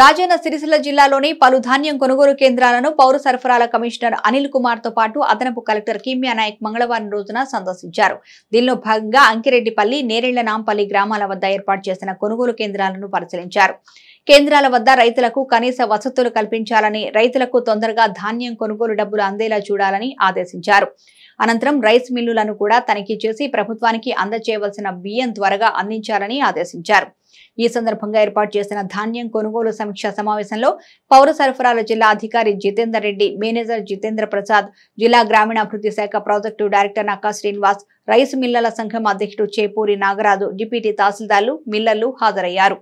రాజన్న సిరిసిల్ల జిల్లాలోని పలు ధాన్యం కొనుగోలు కేంద్రాలను పౌర సరఫరాల కమిషనర్ అనిల్ కుమార్ తో పాటు అదనపు కలెక్టర్ కిమ్యా నాయక్ మంగళవారం రోజున సందర్శించారు దీనిలో భాగంగా అంకిరెడ్డిపల్లి నేరేళ్ల నాంపల్లి గ్రామాల వద్ద ఏర్పాటు చేసిన కొనుగోలు కేంద్రాలను పరిశీలించారు కేంద్రాల వద్ద రైతులకు కనీస వసతులు కల్పించాలని రైతులకు తొందరగా ధాన్యం కొనుగోలు డబ్బులు అందేలా చూడాలని ఆదేశించారు అనంతరం రైస్ మిల్లులను కూడా తనిఖీ చేసి ప్రభుత్వానికి అందజేయవలసిన బియ్యం త్వరగా అందించాలని ఆదేశించారు ఈ సందర్భంగా ఏర్పాటు చేసిన ధాన్యం కొనుగోలు సమీక్ష సమావేశంలో పౌర సరఫరాల జిల్లా అధికారి జితేందర్ రెడ్డి మేనేజర్ జితేంద్ర ప్రసాద్ జిల్లా గ్రామీణాభివృద్ధి శాఖ project director Nakka Srinivas rice మిల్లల సంఘం అధ్యక్షుడు చేపూరి నాగరాజు డిప్యూటీ తహసీల్దార్లు మిల్లర్లు హాజరయ్యారు